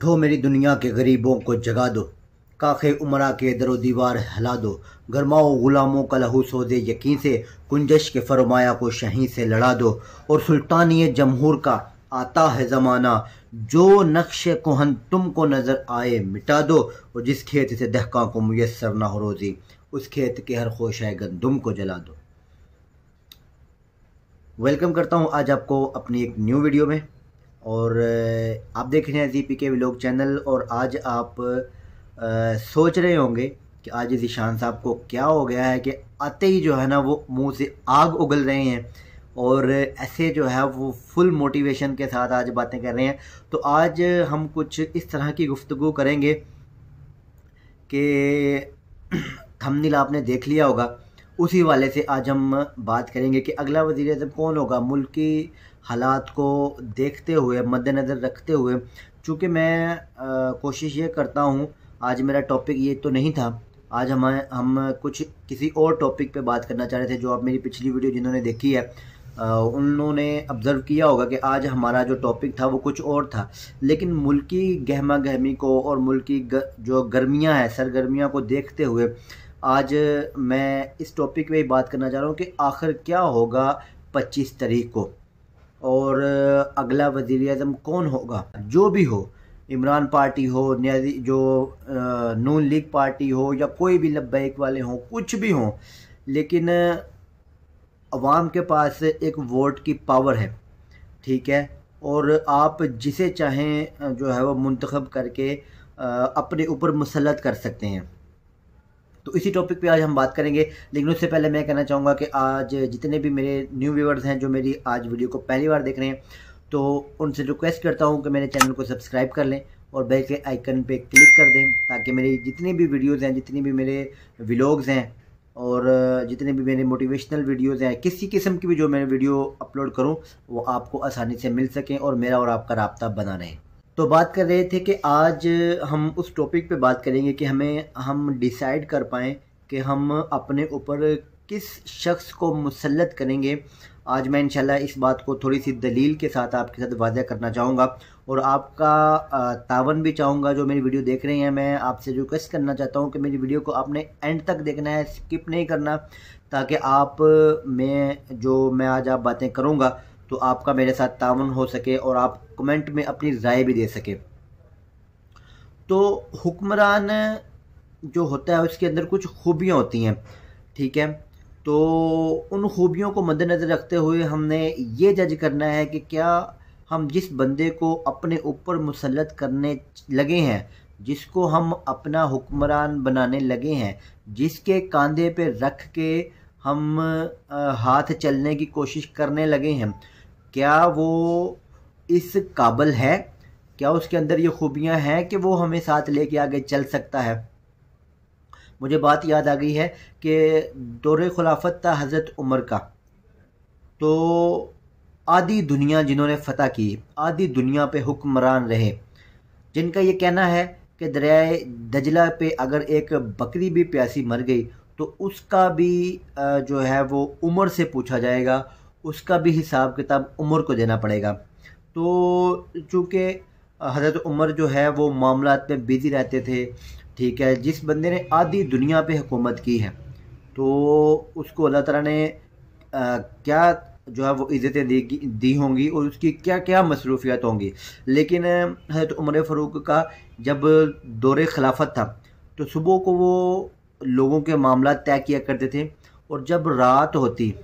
उठो मेरी दुनिया के गरीबों को जगा दो काखे उमरा के दरो दीवार हिला दो गरमाओ गुलामों का लहू दे यकीन से कुंजश के फरमाया को शहीं से लड़ा दो और सुल्तानी जमहूर का आता है ज़माना जो नक्श कोहन तुम को नज़र आए मिटा दो और जिस खेत से दहका को मैसर ना हो रोज़ी उस खेत के हर खोश है गंदम को जला दो वेलकम करता हूँ आज आपको अपनी एक न्यू वीडियो में और आप देख रहे हैं जी पी के व्लॉग चैनल और आज आप आ, सोच रहे होंगे कि आज ईशान साहब को क्या हो गया है कि आते ही जो है ना वो मुंह से आग उगल रहे हैं और ऐसे जो है वो फुल मोटिवेशन के साथ आज बातें कर रहे हैं तो आज हम कुछ इस तरह की गुफ्तु करेंगे कि थमनील आपने देख लिया होगा उसी वाले से आज हम बात करेंगे कि अगला वजीर अजम कौन होगा मुल्क की हालात को देखते हुए मद्दनज़र रखते हुए चूँकि मैं कोशिश ये करता हूँ आज मेरा टॉपिक ये तो नहीं था आज हम हम कुछ किसी और टॉपिक पे बात करना चाह रहे थे जो आप मेरी पिछली वीडियो जिन्होंने देखी है उन्होंने ऑब्ज़र्व किया होगा कि आज हमारा जो टॉपिक था वो कुछ और था लेकिन मुल्की गहमा गहमी को और मुल्की ग, जो गर्मियाँ हैं सरगर्मियाँ को देखते हुए आज मैं इस टॉपिक पे बात करना चाह रहा हूँ कि आखिर क्या होगा 25 तारीख को और अगला वजीर अजम कौन होगा जो भी हो इमरान पार्टी हो न्याजी जो नून लीग पार्टी हो या कोई भी लब्बैक वाले हों कुछ भी हों लेकिन आवाम के पास एक वोट की पावर है ठीक है और आप जिसे चाहें जो है वो मंतखब करके अपने ऊपर मुसलत कर सकते हैं तो इसी टॉपिक पे आज हम बात करेंगे लेकिन उससे पहले मैं कहना चाहूँगा कि आज जितने भी मेरे न्यू व्यूवर्स हैं जो मेरी आज वीडियो को पहली बार देख रहे हैं तो उनसे रिक्वेस्ट करता हूँ कि मेरे चैनल को सब्सक्राइब कर लें और बेल के आइकन पे क्लिक कर दें ताकि मेरी जितनी भी वीडियोज़ हैं जितनी भी मेरे व्लॉग्स हैं और जितने भी मेरे मोटिवेशनल वीडियोज़ हैं किसी किस्म की भी जो मैं वीडियो अपलोड करूँ वो आपको आसानी से मिल सकें और मेरा और आपका रबता बना रहे तो बात कर रहे थे कि आज हम उस टॉपिक पे बात करेंगे कि हमें हम डिसाइड कर पाएँ कि हम अपने ऊपर किस शख्स को मुसलत करेंगे आज मैं इंशाल्लाह इस बात को थोड़ी सी दलील के साथ आपके साथ वाजह करना चाहूँगा और आपका तावन भी चाहूँगा जो मेरी वीडियो देख रहे हैं मैं आपसे रिक्वेस्ट करना चाहता हूँ कि मेरी वीडियो को आपने एंड तक देखना है स्किप नहीं करना ताकि आप में जो मैं आज आप बातें करूँगा तो आपका मेरे साथ तावन हो सके और आप कमेंट में अपनी राय भी दे सके तो हुक्मरान जो होता है उसके अंदर कुछ खूबियाँ होती हैं ठीक है तो उन खूबियों को मद्देनज़र रखते हुए हमने ये जज करना है कि क्या हम जिस बंदे को अपने ऊपर मुसलत करने लगे हैं जिसको हम अपना हुक्मरान बनाने लगे हैं जिसके कंधे पे रख के हम हाथ चलने की कोशिश करने लगे हैं क्या वो इस काबल है क्या उसके अंदर ये खूबियाँ हैं कि वो हमें साथ लेके आगे चल सकता है मुझे बात याद आ गई है कि दौर खिलाफत था हज़रत उमर का तो आधी दुनिया जिन्होंने फ़तह की आधी दुनिया पे हुक्मरान रहे जिनका ये कहना है कि दरियाए दजला पे अगर एक बकरी भी प्यासी मर गई तो उसका भी जो है वो उमर से पूछा जाएगा उसका भी हिसाब किताब उमर को देना पड़ेगा तो चूँकि हज़रत उमर जो है वो मामला में बिज़ी रहते थे ठीक है जिस बंदे ने आधी दुनिया पे हुकूमत की है तो उसको अल्लाह तला ने आ, क्या जो है वो इज़्ज़तें दी दी होंगी और उसकी क्या क्या मसरूफियात होंगी लेकिन हजरत उमर फ़रूक का जब दौर खिलाफत था तो सुबह को वो लोगों के मामला तय किया करते थे और जब रात होती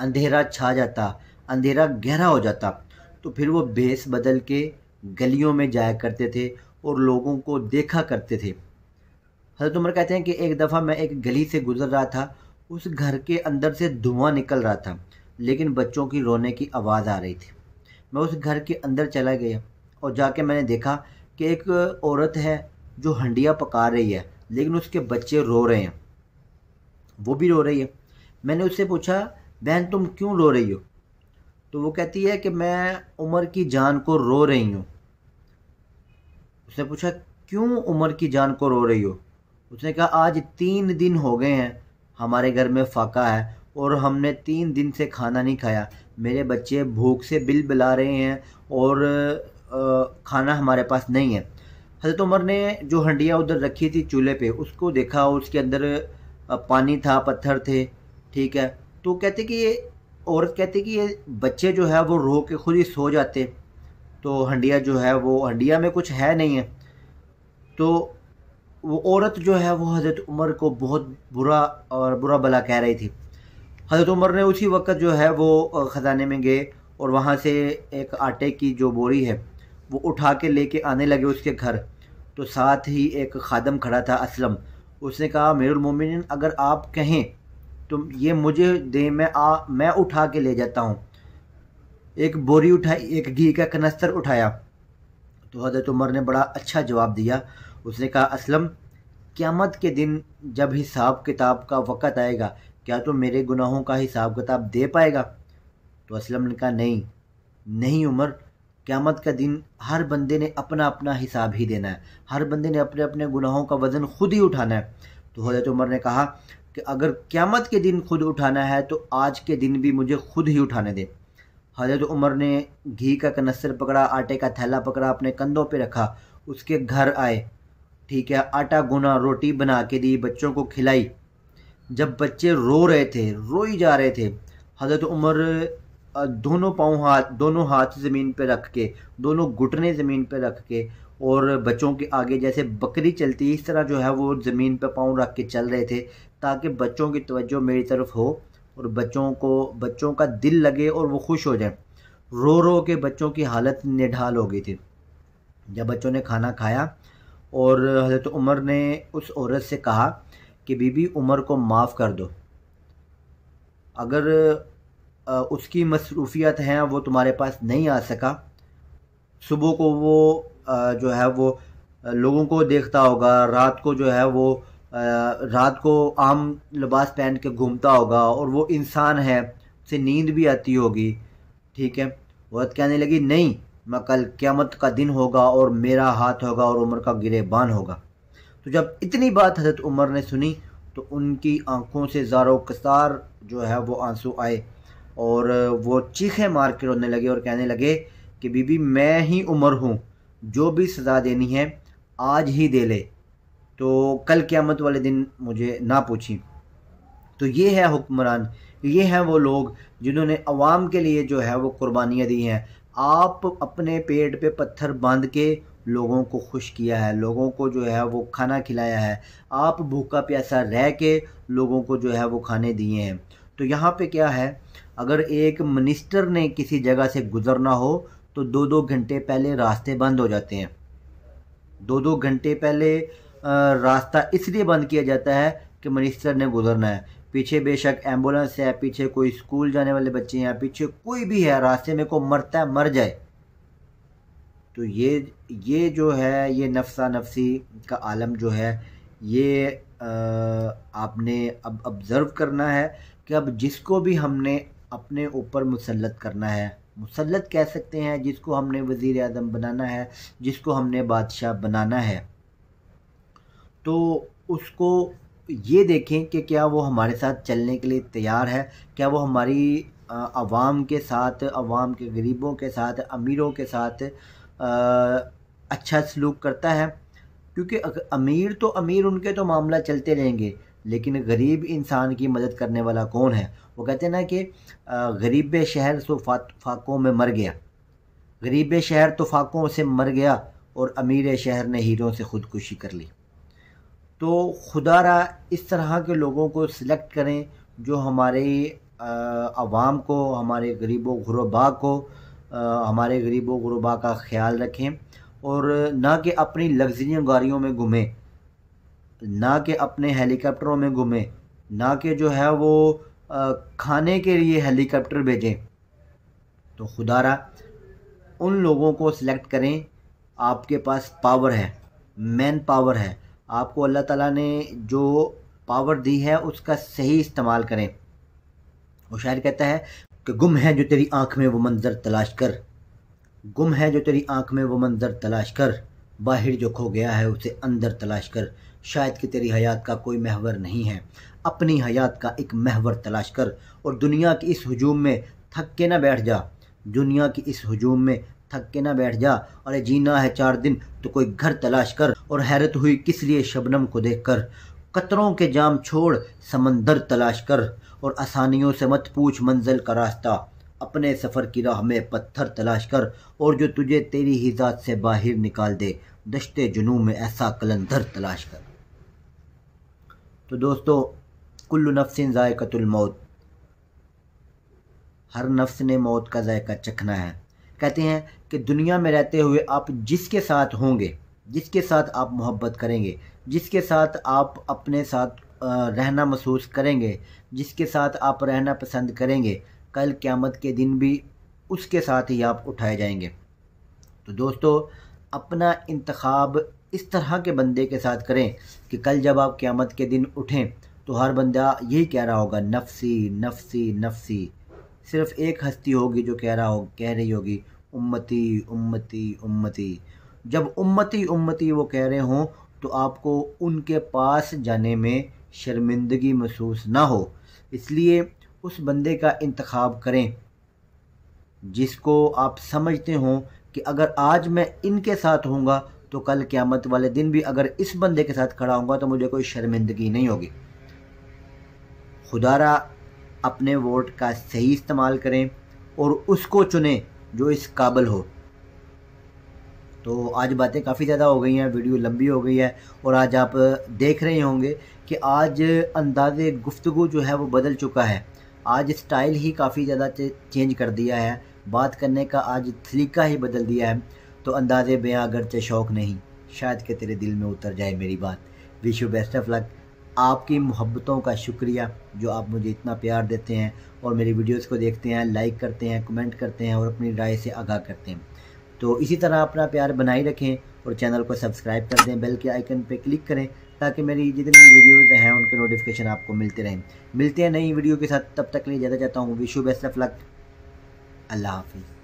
अंधेरा छा जाता अंधेरा गहरा हो जाता तो फिर वो भेस बदल के गलियों में जाया करते थे और लोगों को देखा करते थे हजरत उमर कहते हैं कि एक दफ़ा मैं एक गली से गुजर रहा था उस घर के अंदर से धुआं निकल रहा था लेकिन बच्चों की रोने की आवाज़ आ रही थी मैं उस घर के अंदर चला गया और जाके मैंने देखा कि एक औरत है जो हंडिया पका रही है लेकिन उसके बच्चे रो रहे हैं वो भी रो रही है मैंने उससे पूछा बहन तुम क्यों रो रही हो तो वो कहती है कि मैं उमर की जान को रो रही हूँ उसने पूछा क्यों उमर की जान को रो रही हो उसने कहा आज तीन दिन हो गए हैं हमारे घर में फाका है और हमने तीन दिन से खाना नहीं खाया मेरे बच्चे भूख से बिल बिला रहे हैं और खाना हमारे पास नहीं है हजरत उमर ने जो हंडिया उधर रखी थी चूल्हे पे उसको देखा उसके अंदर पानी था पत्थर थे ठीक है तो कहते कि ये औरत कहते कि ये बच्चे जो है वो रो के खुद ही सो जाते तो हंडिया जो है वो हंडिया में कुछ है नहीं है तो वो औरत जो है वो हज़रत उमर को बहुत बुरा और बुरा भला कह रही थी हज़रत उमर ने उसी वक्त जो है वो ख़जाने में गए और वहाँ से एक आटे की जो बोरी है वो उठा के लेके आने लगे उसके घर तो साथ ही एक खादम खड़ा था असलम उसने कहा मेरुलमोमिन अगर आप कहें तुम ये मुझे दे मैं आ मैं उठा के ले जाता हूँ एक बोरी उठाई एक घी का कनस्तर उठाया तो हजरत उमर ने बड़ा अच्छा जवाब दिया उसने कहा असलम क़्यामत के दिन जब हिसाब किताब का वक़्त आएगा क्या तुम तो मेरे गुनाहों का हिसाब किताब दे पाएगा तो असलम ने कहा नहीं नहीं उमर क़्यामत का दिन हर बंदे ने अपना अपना हिसाब ही देना है हर बंदे ने अपने अपने गुनाहों का वज़न खुद ही उठाना है तो हजरत उमर ने कहा कि अगर क़्यामत के दिन खुद उठाना है तो आज के दिन भी मुझे खुद ही उठाने दे हजरत उमर ने घी का कनसर पकड़ा आटे का थैला पकड़ा अपने कंधों पे रखा उसके घर आए ठीक है आटा गुना रोटी बना के दी बच्चों को खिलाई जब बच्चे रो रहे थे रोई जा रहे थे हजरत उमर दोनों पाँव हाथ दोनों हाथ ज़मीन पर रख के दोनों घुटने ज़मीन पर रख के और बच्चों के आगे जैसे बकरी चलती इस तरह जो है वो ज़मीन पर पाँव रख के चल रहे थे ताकि बच्चों की तवज्जो मेरी तरफ हो और बच्चों को बच्चों का दिल लगे और वो खुश हो जाए रो रो के बच्चों की हालत निढाल हो गई थी जब बच्चों ने खाना खाया और हज़रत उमर ने उस औरत से कहा कि बीबी उमर को माफ़ कर दो अगर उसकी मसरूफियत हैं वो तुम्हारे पास नहीं आ सका सुबह को वो जो है वो लोगों को देखता होगा रात को जो है वो रात को आम लिबास पहन के घूमता होगा और वो इंसान है उसे नींद भी आती होगी ठीक है औरत कहने लगी नहीं मैं कल क्यामत का दिन होगा और मेरा हाथ होगा और उम्र का गिरेबान होगा तो जब इतनी बात हजरत उमर ने सुनी तो उनकी आंखों से ज़ारो कसार जो है वो आंसू आए और वो चीखे मार के रोने लगे और कहने लगे कि बीबी मैं ही उमर हूँ जो भी सज़ा देनी है आज ही दे ले तो कल क़्यामत वाले दिन मुझे ना पूछी तो ये है हुक्मरान ये हैं वो लोग जिन्होंने अवाम के लिए जो है वो कुर्बानियाँ दी हैं आप अपने पेट पे पत्थर बांध के लोगों को खुश किया है लोगों को जो है वो खाना खिलाया है आप भूखा प्यासा रह के लोगों को जो है वो खाने दिए हैं तो यहाँ पे क्या है अगर एक मिनिस्टर ने किसी जगह से गुज़रना हो तो दो दो घंटे पहले रास्ते बंद हो जाते हैं दो दो घंटे पहले रास्ता इसलिए बंद किया जाता है कि मनिस्टर ने गुजरना है पीछे बेशक एम्बुलेंस है पीछे कोई स्कूल जाने वाले बच्चे हैं या पीछे कोई भी है रास्ते में को मरता है मर जाए तो ये ये जो है ये नफसा नफसी का आलम जो है ये आ, आपने अब ऑब्ज़र्व करना है कि अब जिसको भी हमने अपने ऊपर मुसलत करना है मुसलत कह सकते हैं जिसको हमने वज़ी अजम बनाना है जिसको हमने बादशाह बनाना है तो उसको ये देखें कि क्या वो हमारे साथ चलने के लिए तैयार है क्या वो हमारी आवाम के साथ आवाम के गरीबों के साथ अमीरों के साथ आ, अच्छा सलूक करता है क्योंकि अमीर तो अमीर उनके तो मामला चलते रहेंगे लेकिन गरीब इंसान की मदद करने वाला कौन है वो कहते हैं ना कि गरीब शहर सो तो फाकों में मर गया गरीब शहर तो फाकों से मर गया और अमीर शहर ने हीरों से ख़ुदकुशी कर ली तो खुदा रहा इस तरह के लोगों को सिलेक्ट करें जो हमारे आवाम को हमारे गरीब गुरबा को आ, हमारे गरीब गुरबा का ख्याल रखें और ना कि अपनी लग्जरी गाड़ियों में घूमें ना कि अपने हेलीकॉप्टरों में घूमें ना कि जो है वो आ, खाने के लिए हेलीकॉप्टर भेजें तो रहा उन लोगों को सिलेक्ट करें आपके पास पावर है मैन पावर है आपको अल्लाह ताला ने जो पावर दी है उसका सही इस्तेमाल करें वो शायर कहता है कि गुम है जो तेरी आँख में वो मंज़र तलाश कर गुम है जो तेरी आँख में वो मंज़र तलाश कर बाहर जो खो गया है उसे अंदर तलाश कर शायद कि तेरी हयात का कोई महवर नहीं है अपनी हयात का एक महवर तलाश कर और दुनिया की इस हजूम में थक के ना बैठ जा दुनिया की इस हजूम में थक के ना बैठ जा अरे जीना है चार दिन तो कोई घर तलाश कर और हैरत हुई किस लिए शबनम को देख कर कतरों के जाम छोड़ समंदर तलाश कर और आसानियों से मत पूछ मंजिल का रास्ता अपने सफ़र की राह में पत्थर तलाश कर और जो तुझे तेरी ही जात से बाहर निकाल दे दश्ते जुनू में ऐसा कलंदर तलाश कर तो दोस्तों कुल्लु नफ्सिन मौत हर नफ्स ने मौत का जायका चखना है कहते हैं कि दुनिया में रहते हुए आप जिसके साथ होंगे जिसके साथ आप मोहब्बत करेंगे जिसके साथ आप अपने साथ रहना महसूस करेंगे जिसके साथ आप रहना पसंद करेंगे कल क़्यामत के दिन भी उसके साथ ही आप उठाए जाएंगे तो दोस्तों अपना इंतखब इस तरह के बंदे के साथ करें कि कल जब आप क़्यामत के दिन उठें तो हर बंदा यही कह रहा होगा नफसी नफसी नफसी सिर्फ़ एक हस्ती होगी जो कह रहा हो कह रही होगी उम्मती उम्मती उम्मती जब उम्मती उम्मती वो कह रहे हों तो आपको उनके पास जाने में शर्मिंदगी महसूस ना हो इसलिए उस बंदे का इंतखब करें जिसको आप समझते हों कि अगर आज मैं इनके साथ होऊंगा तो कल क़्यामत वाले दिन भी अगर इस बंदे के साथ खड़ा होऊंगा तो मुझे कोई शर्मिंदगी नहीं होगी खुदारा अपने वोट का सही इस्तेमाल करें और उसको चुनें जो इस काबल हो तो आज बातें काफ़ी ज़्यादा हो गई हैं वीडियो लंबी हो गई है और आज आप देख रहे होंगे कि आज अंदाज गुफ्तु जो है वो बदल चुका है आज स्टाइल ही काफ़ी ज़्यादा चेंज कर दिया है बात करने का आज तरीका ही बदल दिया है तो अंदाज़ बयां अगरचे शौक नहीं शायद के तेरे दिल में उतर जाए मेरी बात wish you best of luck आपकी मोहब्बतों का शुक्रिया जो आप मुझे इतना प्यार देते हैं और मेरी वीडियोस को देखते हैं लाइक करते हैं कमेंट करते हैं और अपनी राय से आगाह करते हैं तो इसी तरह अपना प्यार बनाए रखें और चैनल को सब्सक्राइब कर दें बेल के आइकन पर क्लिक करें ताकि मेरी जितनी वीडियोज़ हैं उनके नोटिफिकेशन आपको मिलते रहें मिलते हैं नई वीडियो के साथ तब तक लिए ज़्यादा चाहता हूँ विशु बेस्ट ऑफ लक अल्लाह हाफिज़